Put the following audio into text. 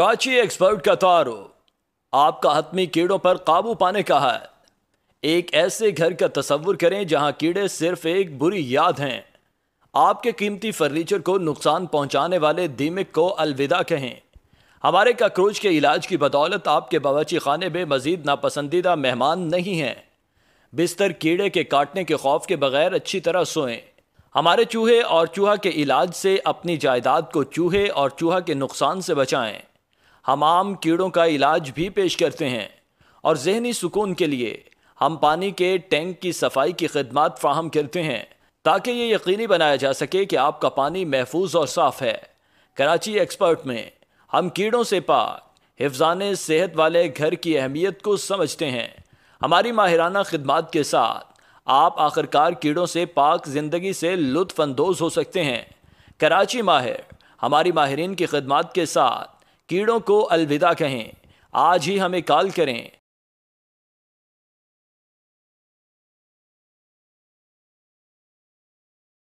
Karachi expert का तारुफ आपका हतमी कीड़ों पर काबू पाने का है एक ऐसे घर का तस्वुर करें जहां कीड़े सिर्फ एक बुरी याद हैं आपके कीमती फर्नीचर को नुकसान पहुंचाने वाले दीमक को अलविदा कहें हमारे काक्रोच के इलाज की बदौलत आपके बावची खाने में मज़ीद नापसंदीदा मेहमान नहीं हैं बिस्तर कीड़े के काटने के खौफ के बगैर अच्छी तरह सोएं हमारे चूहे और चूहा के इलाज से अपनी जायदाद को चूहे और चूहा के नुकसान से बचाएं हम आम कीड़ों का इलाज भी पेश करते हैं और जहनी सुकून के लिए हम पानी के टैंक की सफाई की खदमात फ्राहम करते हैं ताकि ये यकीनी बनाया जा सके कि आपका पानी महफूज और साफ़ है कराची एक्सपर्ट में हम कीड़ों से पाक हिफजान सेहत वाले घर की अहमियत को समझते हैं हमारी माहिराना खदमात के साथ आप आखिरकार कीड़ों से पाक ज़िंदगी से लुफानंदोज़ हो सकते हैं कराची माहिर हमारी माहरीन की खदमात के साथ कीड़ों को अलविदा कहें आज ही हमें कॉल करें